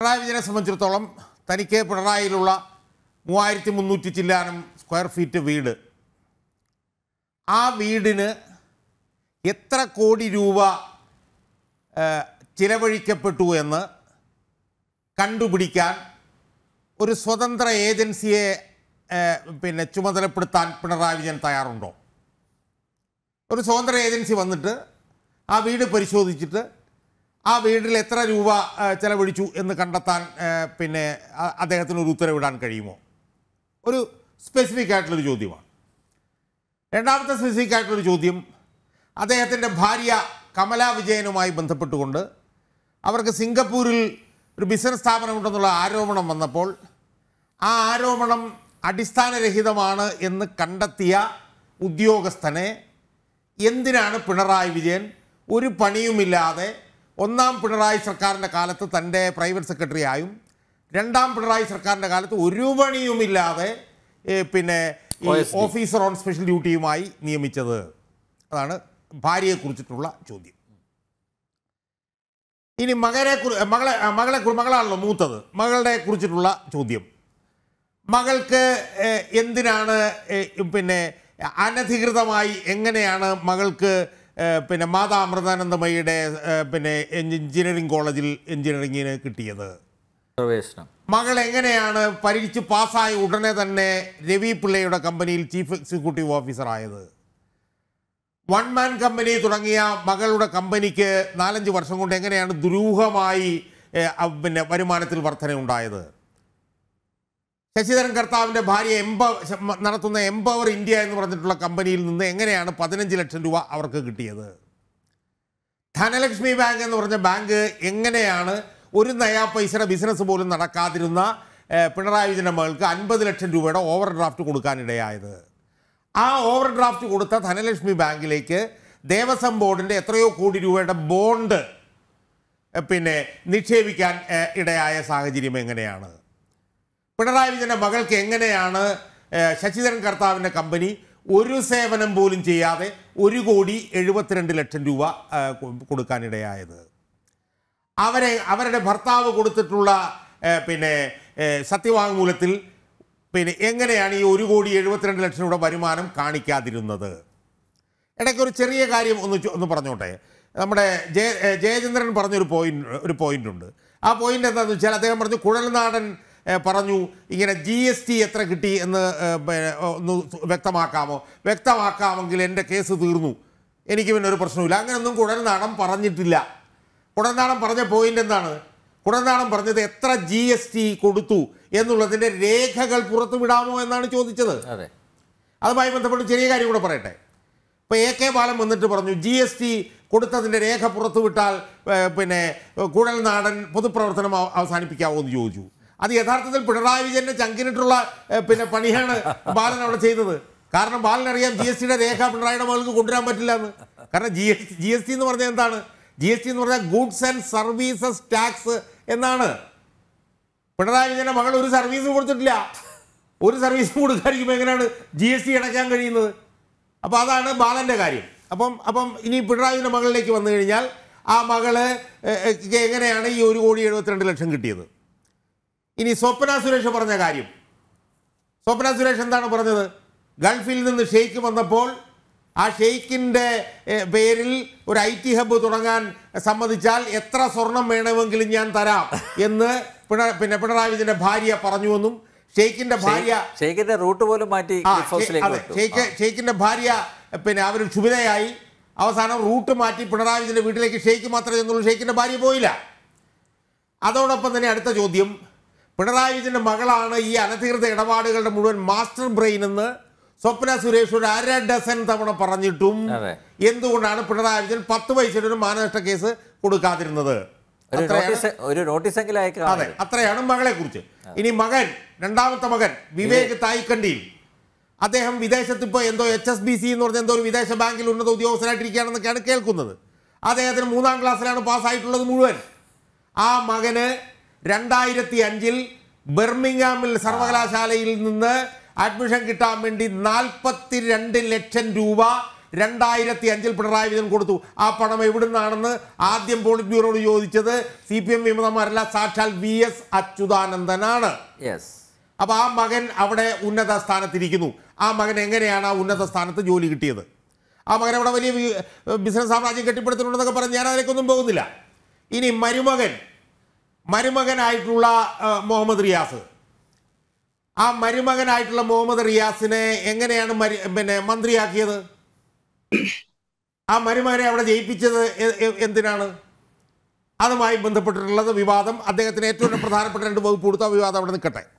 പിണറായി വിജയനെ സംബന്ധിച്ചിടത്തോളം തനിക്ക് പിണറായിയിലുള്ള മൂവായിരത്തി മുന്നൂറ്റി ചില്ലാനം സ്ക്വയർ ഫീറ്റ് വീട് ആ വീടിന് എത്ര കോടി രൂപ ചിലവഴിക്കപ്പെട്ടു എന്ന് കണ്ടുപിടിക്കാൻ ഒരു സ്വതന്ത്ര ഏജൻസിയെ പിന്നെ ചുമതലപ്പെടുത്താൻ പിണറായി വിജയൻ തയ്യാറുണ്ടോ ഒരു സ്വതന്ത്ര ഏജൻസി വന്നിട്ട് ആ വീട് പരിശോധിച്ചിട്ട് ആ വീട്ടിൽ എത്ര രൂപ ചെലവഴിച്ചു എന്ന് കണ്ടെത്താൻ പിന്നെ അദ്ദേഹത്തിന് ഒരു ഉത്തരവിടാൻ കഴിയുമോ ഒരു സ്പെസിഫിക് ആയിട്ടുള്ളൊരു ചോദ്യമാണ് രണ്ടാമത്തെ സ്പെസിഫിക് ആയിട്ടുള്ളൊരു ചോദ്യം അദ്ദേഹത്തിൻ്റെ ഭാര്യ കമലാ വിജയനുമായി ബന്ധപ്പെട്ടുകൊണ്ട് അവർക്ക് സിംഗപ്പൂരിൽ ഒരു ബിസിനസ് സ്ഥാപനമുണ്ടെന്നുള്ള ആരോപണം വന്നപ്പോൾ ആ ആരോപണം അടിസ്ഥാനരഹിതമാണ് എന്ന് കണ്ടെത്തിയ ഉദ്യോഗസ്ഥനെ എന്തിനാണ് പിണറായി വിജയൻ ഒരു പണിയുമില്ലാതെ ഒന്നാം പിണറായി സർക്കാരിൻ്റെ കാലത്ത് തൻ്റെ പ്രൈവറ്റ് സെക്രട്ടറിയായും രണ്ടാം പിണറായി സർക്കാരിൻ്റെ കാലത്ത് ഒരു പണിയുമില്ലാതെ പിന്നെ ഈ ഓഫീസർ ഓൺ സ്പെഷ്യൽ ഡ്യൂട്ടിയുമായി നിയമിച്ചത് അതാണ് ഭാര്യയെക്കുറിച്ചിട്ടുള്ള ചോദ്യം ഇനി മകനെ മകളെ മകളെ മകളാണല്ലോ മൂത്തത് മകളുടെ കുറിച്ചിട്ടുള്ള ചോദ്യം മകൾക്ക് എന്തിനാണ് പിന്നെ അനധികൃതമായി എങ്ങനെയാണ് മകൾക്ക് പിന്നെ മാതാ അമൃതാനന്ദമയുടെ പിന്നെ എഞ്ചിനീയറിംഗ് കോളേജിൽ എഞ്ചിനീയറിംഗിന് കിട്ടിയത് പ്രവേശനം മകൾ എങ്ങനെയാണ് പരീക്ഷ പാസ്സായ ഉടനെ തന്നെ രവി പിള്ളയുടെ കമ്പനിയിൽ ചീഫ് എക്സിക്യൂട്ടീവ് ഓഫീസർ ആയത് വൺ മാൻ കമ്പനി തുടങ്ങിയ മകളുടെ കമ്പനിക്ക് നാലഞ്ച് വർഷം കൊണ്ട് എങ്ങനെയാണ് ദുരൂഹമായി പിന്നെ വരുമാനത്തിൽ വർധന ഉണ്ടായത് ശശിധരൻ കർത്താവിൻ്റെ ഭാര്യ എംപവർ നടത്തുന്ന എംപവർ ഇന്ത്യ എന്ന് പറഞ്ഞിട്ടുള്ള കമ്പനിയിൽ നിന്ന് എങ്ങനെയാണ് പതിനഞ്ച് ലക്ഷം രൂപ അവർക്ക് കിട്ടിയത് ധനലക്ഷ്മി ബാങ്ക് എന്ന് പറഞ്ഞ ബാങ്ക് എങ്ങനെയാണ് ഒരു നയാ പൈസയുടെ ബിസിനസ് പോലും നടക്കാതിരുന്ന പിണറായി വിജയൻ്റെ മകൾക്ക് അൻപത് ലക്ഷം രൂപയുടെ ഓവർ ഡ്രാഫ്റ്റ് കൊടുക്കാനിടയായത് ആ ഓവർ ഡ്രാഫ്റ്റ് കൊടുത്ത ധനലക്ഷ്മി ബാങ്കിലേക്ക് ദേവസ്വം ബോർഡിൻ്റെ എത്രയോ കോടി രൂപയുടെ ബോണ്ട് പിന്നെ നിക്ഷേപിക്കാൻ ഇടയായ സാഹചര്യം എങ്ങനെയാണ് പിണറായി വിജയൻ്റെ മകൾക്ക് എങ്ങനെയാണ് ശശിധരൻ കർത്താവിൻ്റെ കമ്പനി ഒരു സേവനം പോലും ചെയ്യാതെ ഒരു കോടി എഴുപത്തിരണ്ട് ലക്ഷം രൂപ കൊടുക്കാനിടയായത് അവരെ അവരുടെ ഭർത്താവ് കൊടുത്തിട്ടുള്ള പിന്നെ സത്യവാങ്മൂലത്തിൽ പിന്നെ എങ്ങനെയാണ് ഈ ഒരു കോടി എഴുപത്തിരണ്ട് ലക്ഷം രൂപ വരുമാനം കാണിക്കാതിരുന്നത് ഇടയ്ക്ക് ഒരു ചെറിയ കാര്യം ഒന്ന് ഒന്ന് പറഞ്ഞോട്ടെ നമ്മുടെ ജയ ജയചന്ദ്രൻ പറഞ്ഞൊരു പോയിന്റ് ഒരു പോയിന്റ് ഉണ്ട് ആ പോയിൻ്റ് എന്താണെന്ന് വെച്ചാൽ അദ്ദേഹം പറഞ്ഞു കുഴൽനാടൻ പറഞ്ഞു ഇങ്ങനെ ജി എസ് ടി എത്ര കിട്ടി എന്ന് ഒന്ന് വ്യക്തമാക്കാമോ വ്യക്തമാക്കാമെങ്കിൽ എൻ്റെ കേസ് തീർന്നു എനിക്ക് പിന്നെ ഒരു പ്രശ്നമില്ല അങ്ങനെയൊന്നും കുടൽനാടൻ പറഞ്ഞിട്ടില്ല കുടൽനാടൻ പറഞ്ഞ പോയിൻ്റ് എന്താണ് കുടൽനാടൻ പറഞ്ഞത് എത്ര ജി എസ് ടി കൊടുത്തു എന്നുള്ളതിൻ്റെ രേഖകൾ പുറത്തു വിടാമോ എന്നാണ് ചോദിച്ചത് അതെ അതുമായി ബന്ധപ്പെട്ട് ചെറിയ കാര്യം കൂടെ പറയട്ടെ ഇപ്പം എ കെ ബാലൻ വന്നിട്ട് പറഞ്ഞു ജി എസ് ടി കൊടുത്തതിൻ്റെ രേഖ പുറത്തുവിട്ടാൽ പിന്നെ നാടൻ പൊതുപ്രവർത്തനം അവസാനിപ്പിക്കാവോ എന്ന് ചോദിച്ചു അത് യഥാർത്ഥത്തിൽ പിണറായി വിജയന്റെ ചങ്കിനിട്ടുള്ള പിന്നെ പണിയാണ് ബാലൻ അവിടെ ചെയ്തത് കാരണം ബാലനറിയാം ജി എസ് ടിയുടെ രേഖ പിണറായിയുടെ മകൾക്ക് കൊണ്ടുവരാൻ പറ്റില്ല എന്ന് കാരണം G S G S T എന്ന് പറഞ്ഞാൽ എന്താണ് ജി എസ് ടി എന്ന് പറഞ്ഞാൽ ഗുഡ്സ് ആൻഡ് സർവീസസ് ടാക്സ് എന്നാണ് പിണറായി വിജയന്റെ മകൾ ഒരു സർവീസും കൊടുത്തിട്ടില്ല ഒരു സർവീസും കൊടുക്കാതിരിക്കുമ്പോൾ എങ്ങനെയാണ് ജി എസ് ടി അടയ്ക്കാൻ കഴിയുന്നത് അപ്പോൾ അതാണ് ബാലൻ്റെ കാര്യം അപ്പം അപ്പം ഇനി പിണറായിൻ്റെ മകളിലേക്ക് വന്നു കഴിഞ്ഞാൽ ആ മകള് എങ്ങനെയാണ് ഈ ഒരു കോടി എഴുപത്തിരണ്ട് ലക്ഷം കിട്ടിയത് ഇനി സ്വപ്ന സുരേഷ് പറഞ്ഞ കാര്യം സ്വപ്ന സുരേഷ് എന്താണ് പറഞ്ഞത് ഗൾഫിൽ നിന്ന് ഷെയ്ക്ക് വന്നപ്പോൾ ആ ഷെയ്ക്കിൻ്റെ പേരിൽ ഒരു ഐ ടി ഹബ്ബ് തുടങ്ങാൻ സമ്മതിച്ചാൽ എത്ര സ്വർണം വേണമെങ്കിലും ഞാൻ തരാം എന്ന് പിണ പിന്നെ പിണറായി വിജയൻ്റെ ഭാര്യ പറഞ്ഞുവെന്നും ഷെയ്ഖിന്റെ ഭാര്യ ഷെയ്ഖിന്റെ റൂട്ട് പോലും മാറ്റി ഷെയ്ഖ് ഷെയ്ഖിന്റെ ഭാര്യ പിന്നെ അവർ ക്ഷുഭിതയായി അവസാനം റൂട്ട് മാറ്റി പിണറായി വിജയന്റെ വീട്ടിലേക്ക് ഷെയ്ക്ക് മാത്രമേ ചെന്നുള്ളൂ ഷെയ്ഖിന്റെ ഭാര്യ പോയില്ല അതോടൊപ്പം തന്നെ അടുത്ത ചോദ്യം പിണറായി വിജയൻ്റെ മകളാണ് ഈ അനധികൃത ഇടപാടുകളുടെ മുഴുവൻ മാസ്റ്റർ ബ്രെയിൻ എന്ന് സ്വപ്ന സുരേഷ് ഒരു അര ഡസൻ തവണ പറഞ്ഞിട്ടും എന്തുകൊണ്ടാണ് പിണറായി വിജയൻ പത്ത് പൈസയുടെ ഒരു മാനനഷ്ട കേസ് കൊടുക്കാതിരുന്നത് ഒരു അതെ അത്രയാണ് മകളെ കുറിച്ച് ഇനി മകൻ രണ്ടാമത്തെ മകൻ വിവേക് തായ്ക്കണ്ടിയിൽ അദ്ദേഹം വിദേശത്ത് ഇപ്പോൾ എന്തോ എച്ച് എസ് ബി സി എന്ന് പറഞ്ഞ എന്തോ ഒരു വിദേശ ബാങ്കിൽ ഉന്നത ഉദ്യോഗസ്ഥനായിട്ടിരിക്കുകയാണെന്നൊക്കെയാണ് കേൾക്കുന്നത് അദ്ദേഹത്തിന് മൂന്നാം ക്ലാസ്സിലാണ് പാസ്സായിട്ടുള്ളത് മുഴുവൻ ആ മകന് രണ്ടായിരത്തി അഞ്ചിൽ ബെർമിംഗാമിൽ സർവകലാശാലയിൽ നിന്ന് അഡ്മിഷൻ കിട്ടാൻ വേണ്ടി നാൽപ്പത്തി രണ്ട് ലക്ഷം രൂപ രണ്ടായിരത്തി അഞ്ചിൽ പിണറായി വിജയൻ കൊടുത്തു ആ പണം എവിടുന്നാണെന്ന് ആദ്യം പോളിറ്റ് ബ്യൂറോട് ചോദിച്ചത് സി പി എം വിമതന്മാരല്ല സാക്ഷാൽ വി എസ് അച്യുതാനന്ദനാണ് അപ്പൊ ആ മകൻ അവിടെ ഉന്നത സ്ഥാനത്തിരിക്കുന്നു ആ മകൻ എങ്ങനെയാണ് ആ ഉന്നത സ്ഥാനത്ത് ജോലി കിട്ടിയത് ആ മകൻ അവിടെ വലിയ ബിസിനസ് സാമ്രാജ്യം കെട്ടിപ്പടുത്തിട്ടുണ്ടെന്നൊക്കെ പറഞ്ഞ് ഞാൻ അതിലേക്കൊന്നും പോകുന്നില്ല ഇനി മരുമകൻ മരുമകനായിട്ടുള്ള മുഹമ്മദ് റിയാസ് ആ മരുമകനായിട്ടുള്ള മുഹമ്മദ് റിയാസിനെ എങ്ങനെയാണ് പിന്നെ മന്ത്രിയാക്കിയത് ആ മരുമകനെ അവിടെ ജയിപ്പിച്ചത് എന്തിനാണ് അതുമായി ബന്ധപ്പെട്ടിട്ടുള്ളത് വിവാദം അദ്ദേഹത്തിന് ഏറ്റവും പ്രധാനപ്പെട്ട രണ്ട് വകുപ്പ് കൊടുത്ത വിവാദം അവിടെ നിൽക്കട്ടെ